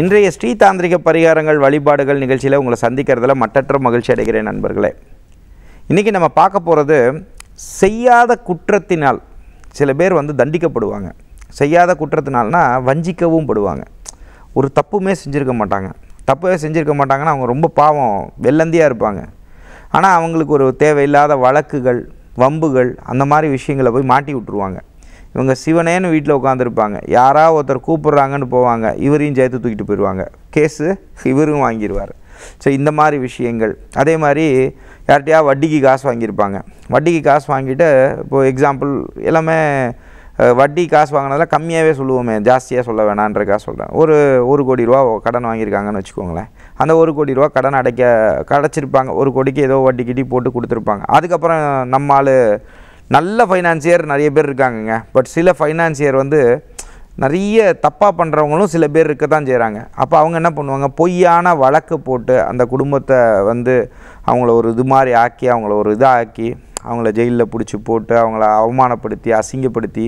இன்றைய ஸ்ரீ தாந்திரிக பரிகாரங்கள் வழிபாடுகள் நிகழ்ச்சியில் உங்களை சந்திக்கிறதுல மட்டற்ற மகிழ்ச்சி அடைகிறேன் நண்பர்களே இன்றைக்கி நம்ம பார்க்க போகிறது செய்யாத குற்றத்தினால் சில பேர் வந்து தண்டிக்கப்படுவாங்க செய்யாத குற்றத்தினால்னா வஞ்சிக்கவும் படுவாங்க ஒரு தப்புமே செஞ்சுருக்க மாட்டாங்க தப்பவே செஞ்சுருக்க மாட்டாங்கன்னா அவங்க ரொம்ப பாவம் வெள்ளந்தியாக இருப்பாங்க ஆனால் அவங்களுக்கு ஒரு தேவையில்லாத வழக்குகள் வம்புகள் அந்த மாதிரி விஷயங்களை போய் மாட்டி விட்டுருவாங்க இவங்க சிவனேன்னு வீட்டில் உட்காந்துருப்பாங்க யாராக ஒருத்தர் கூப்பிட்றாங்கன்னு போவாங்க இவரையும் சேர்த்து தூக்கிட்டு போயிடுவாங்க கேஸு இவரும் வாங்கிடுவார் ஸோ இந்த மாதிரி விஷயங்கள் அதே மாதிரி யார்கிட்டயா வட்டிக்கு காசு வாங்கியிருப்பாங்க வட்டிக்கு காசு வாங்கிட்டு இப்போது எக்ஸாம்பிள் எல்லாமே வட்டி காசு வாங்கினதில் கம்மியாகவே சொல்லுவோமே ஜாஸ்தியாக சொல்ல வேணான்றக்காக சொல்கிறேன் ஒரு ஒரு கோடி ரூபா கடன் வாங்கியிருக்காங்கன்னு வச்சுக்கோங்களேன் அந்த ஒரு கோடி ரூபா கடன் அடைக்க கடைச்சிருப்பாங்க ஒரு கோடிக்கு ஏதோ வட்டி கிட்டி போட்டு கொடுத்துருப்பாங்க அதுக்கப்புறம் நம்ம ஆள் நல்ல ஃபைனான்சியர் நிறைய பேர் இருக்காங்கங்க பட் சில ஃபைனான்சியர் வந்து நிறைய தப்பாக பண்ணுறவங்களும் சில பேர் இருக்க தான் செய்கிறாங்க அப்போ அவங்க என்ன பண்ணுவாங்க பொய்யான வழக்கு போட்டு அந்த குடும்பத்தை வந்து அவங்கள ஒரு இது மாதிரி ஆக்கி அவங்கள ஒரு இதாக ஆக்கி அவங்கள ஜெயிலில் பிடிச்சி போட்டு அவங்கள அவமானப்படுத்தி அசிங்கப்படுத்தி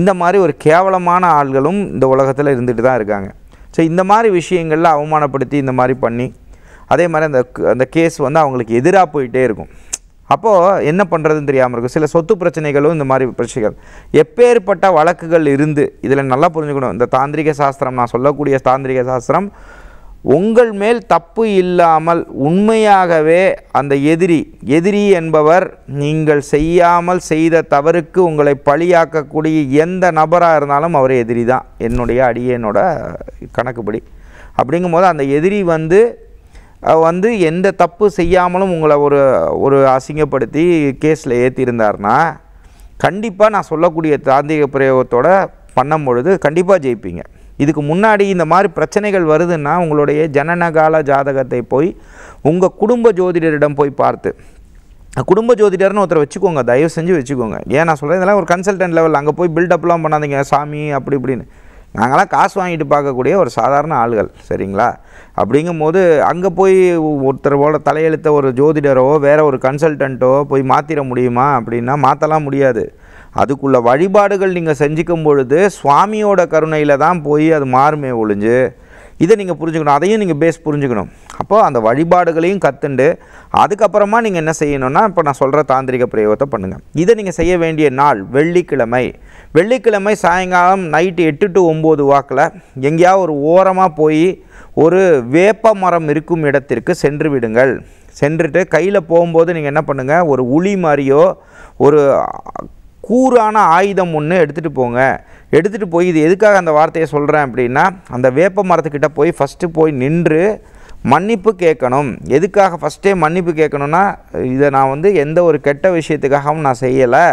இந்த மாதிரி ஒரு கேவலமான ஆள்களும் இந்த உலகத்தில் இருந்துகிட்டு தான் இருக்காங்க ஸோ இந்த மாதிரி விஷயங்களில் அவமானப்படுத்தி இந்த மாதிரி பண்ணி அதே மாதிரி அந்த அந்த கேஸ் வந்து அவங்களுக்கு எதிராக போயிட்டே இருக்கும் அப்போது என்ன பண்ணுறதுன்னு தெரியாமல் இருக்கும் சில சொத்து பிரச்சனைகளும் இந்த மாதிரி பிரச்சனைகள் எப்பேற்பட்ட வழக்குகள் இருந்து இதில் நல்லா புரிஞ்சுக்கணும் இந்த தாந்திரிக சாஸ்திரம் நான் சொல்லக்கூடிய தாந்திரிக சாஸ்திரம் உங்கள் மேல் தப்பு இல்லாமல் உண்மையாகவே அந்த எதிரி எதிரி என்பவர் நீங்கள் செய்யாமல் செய்த தவறுக்கு உங்களை பழியாக்கக்கூடிய எந்த நபராக இருந்தாலும் அவர் எதிரி தான் என்னுடைய அடியனோட கணக்குப்படி அப்படிங்கும்போது அந்த எதிரி வந்து வந்து எந்த தப்பு செய்யாமலும் உங்களை ஒரு ஒரு அசிங்கப்படுத்தி கேஸில் ஏற்றியிருந்தார்னா கண்டிப்பாக நான் சொல்லக்கூடிய தாந்திரிக பிரயோகத்தோட பண்ணும் பொழுது கண்டிப்பாக ஜெயிப்பீங்க இதுக்கு முன்னாடி இந்த மாதிரி பிரச்சனைகள் வருதுன்னா உங்களுடைய ஜனனகால ஜாதகத்தை போய் உங்கள் குடும்ப ஜோதிடரிடம் போய் பார்த்து குடும்ப ஜோதிடர்னு ஒருத்தர் வச்சுக்கோங்க தயவு செஞ்சு வச்சுக்கோங்க ஏன் நான் சொல்கிறேன் இதெல்லாம் ஒரு கன்சல்டன்ட் லெவல் அங்கே போய் பில்டப்லாம் பண்ணாதீங்க சாமி அப்படி இப்படின்னு நாங்களாம் காசு வாங்கிட்டு பார்க்கக்கூடிய ஒரு சாதாரண ஆளுகள் சரிங்களா அப்படிங்கும் போது அங்கே போய் ஒருத்தரோட தலையெழுத்த ஒரு ஜோதிடரோ வேறு ஒரு கன்சல்டண்ட்டோ போய் மாற்றிட முடியுமா அப்படின்னா மாற்றலாம் முடியாது அதுக்குள்ள வழிபாடுகள் நீங்கள் செஞ்சுக்கும் பொழுது சுவாமியோட கருணையில் தான் போய் அது மாறுமே ஒழிஞ்சு இதை நீங்கள் புரிஞ்சுக்கணும் அதையும் நீங்கள் பேஸ் புரிஞ்சுக்கணும் அப்போது அந்த வழிபாடுகளையும் கற்றுண்டு அதுக்கப்புறமா நீங்கள் என்ன செய்யணும்னா இப்போ நான் சொல்கிற தாந்திரிக பிரயோகத்தை பண்ணுங்கள் இதை நீங்கள் செய்ய வேண்டிய நாள் வெள்ளிக்கிழமை வெள்ளிக்கிழமை சாயங்காலம் நைட்டு எட்டு டு ஒம்பது வாக்கில் எங்கேயாவது ஒரு ஓரமாக போய் ஒரு வேப்ப மரம் இருக்கும் இடத்திற்கு சென்று விடுங்கள் சென்றுட்டு கையில் போகும்போது நீங்கள் என்ன பண்ணுங்கள் ஒரு உளி மாதிரியோ ஒரு கூறான ஆயுதம் ஒன்று எடுத்துகிட்டு போங்க எடுத்துகிட்டு போய் இது எதுக்காக அந்த வார்த்தையை சொல்கிறேன் அப்படின்னா அந்த வேப்ப மரத்துக்கிட்ட போய் ஃபஸ்ட்டு போய் நின்று மன்னிப்பு கேட்கணும் எதுக்காக ஃபஸ்ட்டே மன்னிப்பு கேட்கணும்னா இதை நான் வந்து எந்த ஒரு கெட்ட விஷயத்துக்காகவும் நான் செய்யலை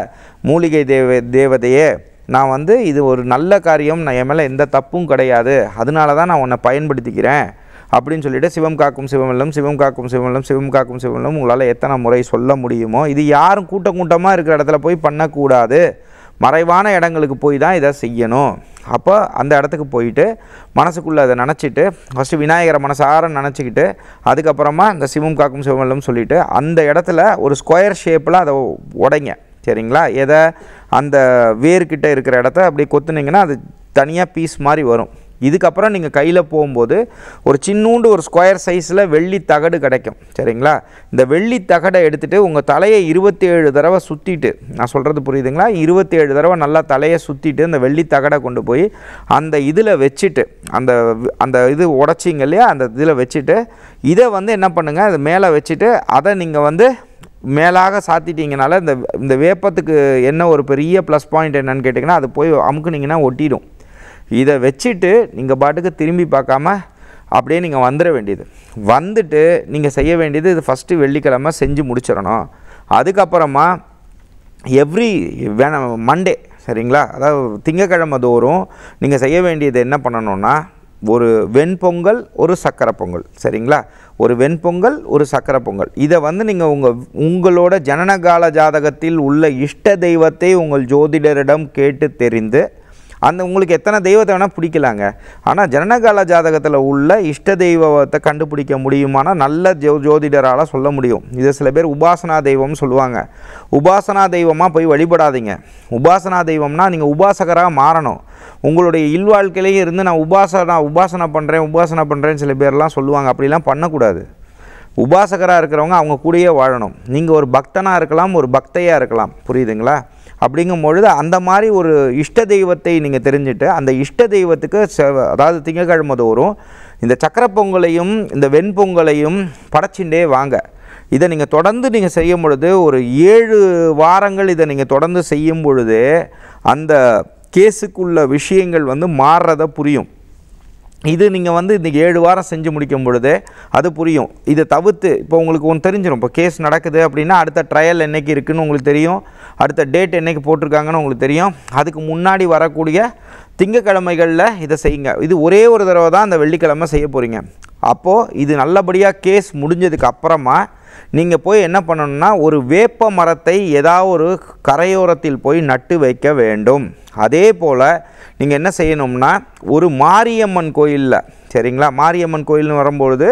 மூலிகை தேவ தேவதையே நான் வந்து இது ஒரு நல்ல காரியம் நான் என் மேலே எந்த தப்பும் கிடையாது அதனால தான் நான் உன்னை பயன்படுத்திக்கிறேன் அப்படின்னு சொல்லிட்டு சிவம் காக்கும் சிவமல்லம் சிவம் காக்கும் சிவமல்லம் சிவம் காக்கும் சிவமல்லம் உங்களால் எத்தனை முறை சொல்ல முடியுமோ இது யாரும் கூட்டம் கூட்டமாக இருக்கிற இடத்துல போய் பண்ணக்கூடாது மறைவான இடங்களுக்கு போய் தான் இதை செய்யணும் அப்போ அந்த இடத்துக்கு போயிட்டு மனசுக்குள்ளே அதை நினச்சிட்டு ஃபஸ்ட்டு விநாயகரை மனசார நினச்சிக்கிட்டு அதுக்கப்புறமா இந்த சிவம் காக்கும் சிவமல்லம் சொல்லிவிட்டு அந்த இடத்துல ஒரு ஸ்கொயர் ஷேப்பில் அதை உடைங்க சரிங்களா எதை அந்த வேர்கிட்ட இருக்கிற இடத்த அப்படி கொத்துனீங்கன்னா அது தனியாக பீஸ் மாதிரி வரும் இதுக்கப்புறம் நீங்கள் கையில் போகும்போது ஒரு சின்னூண்டு ஒரு ஸ்கொயர் சைஸில் வெள்ளி தகடு கிடைக்கும் சரிங்களா இந்த வெள்ளி தகடை எடுத்துகிட்டு உங்கள் தலையை இருபத்தி ஏழு தடவை சுற்றிட்டு நான் சொல்கிறது புரியுதுங்களா இருபத்தி ஏழு தடவை நல்லா தலையை சுற்றிட்டு அந்த வெள்ளி தகடை கொண்டு போய் அந்த இதில் வச்சுட்டு அந்த அந்த இது உடச்சிங்க இல்லையா அந்த இதில் வச்சுட்டு இதை வந்து என்ன பண்ணுங்கள் அது மேலே வச்சுட்டு அதை நீங்கள் வந்து மேலாக சாத்திட்டிங்கனால இந்த இந்த வேப்பத்துக்கு என்ன ஒரு பெரிய ப்ளஸ் பாயிண்ட் என்னன்னு கேட்டிங்கன்னா அது போய் அமுக்குனிங்கன்னா ஒட்டிடும் இதை வச்சுட்டு நீங்கள் பாட்டுக்கு திரும்பி பார்க்காம அப்படியே நீங்கள் வந்துட வேண்டியது வந்துட்டு நீங்கள் செய்ய வேண்டியது இது ஃபஸ்ட்டு வெள்ளிக்கிழமை செஞ்சு முடிச்சிடணும் அதுக்கப்புறமா எவ்ரி வேணாம் மண்டே சரிங்களா அதாவது திங்கக்கிழமை தோறும் நீங்கள் செய்ய வேண்டியது என்ன பண்ணணும்னா ஒரு வெண்பொங்கல் ஒரு சக்கரை பொங்கல் சரிங்களா ஒரு வெண்பொங்கல் ஒரு சக்கரை பொங்கல் இதை வந்து நீங்கள் உங்கள் உங்களோட ஜனனகால ஜாதகத்தில் உள்ள இஷ்ட தெய்வத்தை உங்கள் ஜோதிடரிடம் கேட்டு தெரிந்து அந்த உங்களுக்கு எத்தனை தெய்வத்தை வேணால் பிடிக்கலாங்க ஆனால் ஜனனகால ஜாதகத்தில் உள்ள இஷ்ட தெய்வத்தை கண்டுபிடிக்க முடியுமானால் நல்ல ஜோ ஜோதிடரால் சொல்ல முடியும் இதை சில பேர் உபாசனா தெய்வம்னு சொல்லுவாங்க உபாசனா தெய்வமாக போய் வழிபடாதீங்க உபாசனா தெய்வம்னா நீங்கள் உபாசகராக மாறணும் உங்களுடைய இல்வாழ்க்கையிலேயே இருந்து நான் உபாசனா உபாசனை பண்ணுறேன் உபாசனை பண்ணுறேன்னு சில பேர்லாம் சொல்லுவாங்க அப்படிலாம் பண்ணக்கூடாது உபாசகராக இருக்கிறவங்க அவங்க கூடயே வாழணும் நீங்கள் ஒரு பக்தனாக இருக்கலாம் ஒரு பக்தையாக இருக்கலாம் புரியுதுங்களா அப்படிங்கும் பொழுது அந்த மாதிரி ஒரு இஷ்ட தெய்வத்தை நீங்கள் தெரிஞ்சுட்டு அந்த இஷ்ட தெய்வத்துக்கு அதாவது திங்கக்கிழமை தோறும் இந்த சக்கர பொங்கலையும் இந்த வெண்பொங்கலையும் படைச்சிண்டே வாங்க இதை நீங்கள் தொடர்ந்து நீங்கள் செய்யும் பொழுது ஒரு ஏழு வாரங்கள் இதை நீங்கள் தொடர்ந்து செய்யும் பொழுது அந்த கேஸுக்குள்ள விஷயங்கள் வந்து மாறுறத புரியும் இது நீங்கள் வந்து இந்த ஏழு வாரம் செஞ்சு முடிக்கும் பொழுது அது புரியும் இதை தவிர்த்து இப்போ உங்களுக்கு ஒன்று தெரிஞ்சிடும் இப்போ கேஸ் நடக்குது அப்படின்னா அடுத்த ட்ரையல் என்றைக்கு இருக்குதுன்னு உங்களுக்கு தெரியும் அடுத்த டேட் என்றைக்கு போட்டிருக்காங்கன்னு உங்களுக்கு தெரியும் அதுக்கு முன்னாடி வரக்கூடிய திங்கக்கிழமைகளில் இதை செய்யுங்க இது ஒரே ஒரு தடவை தான் அந்த வெள்ளிக்கிழமை செய்ய போகிறீங்க அப்போது இது நல்லபடியாக கேஸ் முடிஞ்சதுக்கு அப்புறமா நீங்கள் போய் என்ன பண்ணணும்னா ஒரு வேப்ப மரத்தை ஏதாவது ஒரு கரையோரத்தில் போய் நட்டு வைக்க வேண்டும் அதே போல் நீங்கள் என்ன செய்யணும்னா ஒரு மாரியம்மன் கோயிலில் சரிங்களா மாரியம்மன் கோயில்னு வரும்பொழுது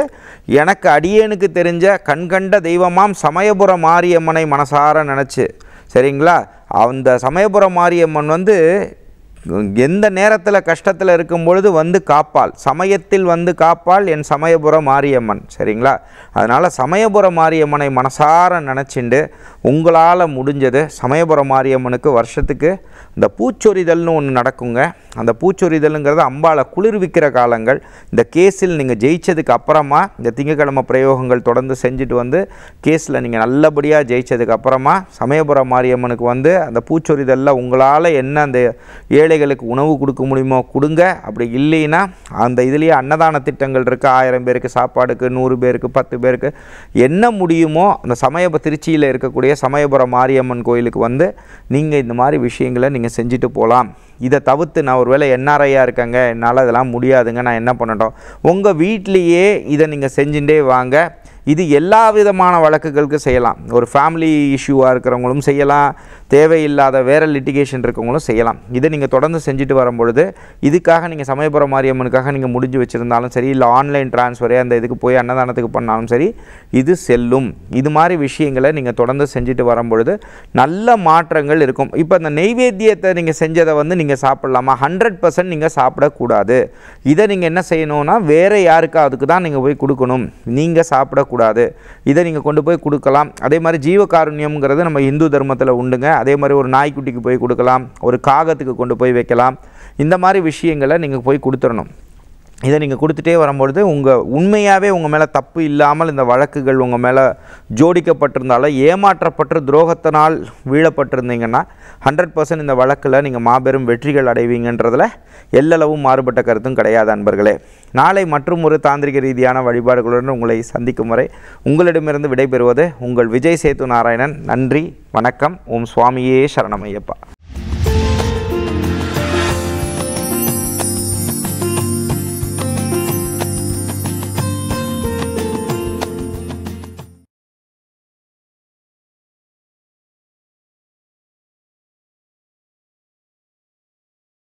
எனக்கு அடியேனுக்கு தெரிஞ்ச கண்கண்ட தெய்வமாம் சமயபுர மாரியம்மனை மனசார நினச்சி சரிங்களா அந்த சமயபுர மாரியம்மன் வந்து எந்த நேரத்தில் கஷ்டத்தில் இருக்கும் பொழுது வந்து காப்பாள் சமயத்தில் வந்து காப்பாள் என் சமயபுரம் மாரியம்மன் சரிங்களா அதனால் சமயபுரம் மாரியம்மனை மனசார நினச்சிண்டு உங்களால் முடிஞ்சது சமயபுரம் மாரியம்மனுக்கு வருஷத்துக்கு இந்த பூச்சொரிதல்னு ஒன்று நடக்குங்க அந்த பூச்சொரிதலுங்கிறது அம்பாவை குளிர்விக்கிற காலங்கள் இந்த கேஸில் நீங்கள் ஜெயித்ததுக்கு அப்புறமா இந்த திங்கக்கிழமை பிரயோகங்கள் தொடர்ந்து செஞ்சுட்டு வந்து கேஸில் நீங்கள் நல்லபடியாக ஜெயித்ததுக்கு அப்புறமா சமயபுரம் மாரியம்மனுக்கு வந்து அந்த பூச்சொரிதலில் உங்களால் என்ன அந்த ஏழை ஏழைகளுக்கு உணவு கொடுக்க முடியுமோ கொடுங்க அப்படி இல்லைன்னா அந்த இதுலேயே அன்னதான திட்டங்கள் இருக்குது ஆயிரம் பேருக்கு சாப்பாடுக்கு நூறு பேருக்கு பத்து பேருக்கு என்ன முடியுமோ அந்த சமயபுரம் திருச்சியில் இருக்கக்கூடிய சமயபுரம் மாரியம்மன் கோயிலுக்கு வந்து நீங்கள் இந்த மாதிரி விஷயங்களை நீங்கள் செஞ்சுட்டு போகலாம் இதை தவிர்த்து நான் ஒரு வேளை என்ஆர்ஐயாக இருக்கேங்க என்னால் இதெல்லாம் முடியாதுங்க நான் என்ன பண்ணட்டும் உங்கள் வீட்லேயே இதை நீங்கள் செஞ்சுட்டே வாங்க இது எல்லா விதமான வழக்குகளுக்கும் செய்யலாம் ஒரு ஃபேமிலி இஷ்யூவாக இருக்கிறவங்களும் செய்யலாம் தேவையில்லாத வேறு லிட்டிகேஷன் இருக்கவங்களும் செய்யலாம் இதை நீங்கள் தொடர்ந்து செஞ்சுட்டு வரும்பொழுது இதுக்காக நீங்கள் சமயபுரம் மாரியம்மனுக்காக நீங்கள் முடிஞ்சு வச்சுருந்தாலும் சரி இல்லை ஆன்லைன் ட்ரான்ஸ்ஃபரே அந்த இதுக்கு போய் அன்னதானத்துக்கு பண்ணாலும் சரி இது செல்லும் இது மாதிரி விஷயங்களை நீங்கள் தொடர்ந்து செஞ்சுட்டு வரும்பொழுது நல்ல மாற்றங்கள் இருக்கும் இப்போ அந்த நெய்வேத்தியத்தை நீங்கள் செஞ்சதை வந்து நீங்கள் சாப்பிட்லாமா ஹண்ட்ரட் பர்சன்ட் நீங்கள் சாப்பிடக்கூடாது இதை நீங்கள் என்ன செய்யணும்னா வேறு யாருக்கா அதுக்கு தான் நீங்கள் போய் கொடுக்கணும் நீங்கள் சாப்பிடக்கூடாது கொடுக்கக்கூடாது இதை நீங்கள் கொண்டு போய் கொடுக்கலாம் அதே மாதிரி ஜீவகாருண்யம்ங்கிறது நம்ம இந்து தர்மத்தில் உண்டுங்க அதே மாதிரி ஒரு நாய்க்குட்டிக்கு போய் கொடுக்கலாம் ஒரு காகத்துக்கு கொண்டு போய் வைக்கலாம் இந்த மாதிரி விஷயங்களை நீங்கள் போய் கொடுத்துடணும் இதை நீங்கள் கொடுத்துட்டே வரும்பொழுது உங்கள் உண்மையாகவே உங்கள் மேலே தப்பு இல்லாமல் இந்த வழக்குகள் உங்கள் மேலே ஜோடிக்கப்பட்டிருந்தாலும் ஏமாற்றப்பட்டு துரோகத்தினால் வீழப்பட்டிருந்தீங்கன்னா ஹண்ட்ரட் பர்சன்ட் இந்த வழக்கில் நீங்கள் மாபெரும் வெற்றிகள் அடைவீங்கன்றதில் எல்லளவும் மாறுபட்ட கருத்தும் கிடையாது அன்பர்களே நாளை மற்றும் ஒரு தாந்திரிக ரீதியான வழிபாடுகளுடன் உங்களை சந்திக்கும் வரை உங்களிடமிருந்து விடைபெறுவது உங்கள் விஜய் சேத்து நாராயணன் நன்றி வணக்கம் ஓம் சுவாமியே சரணமையப்பா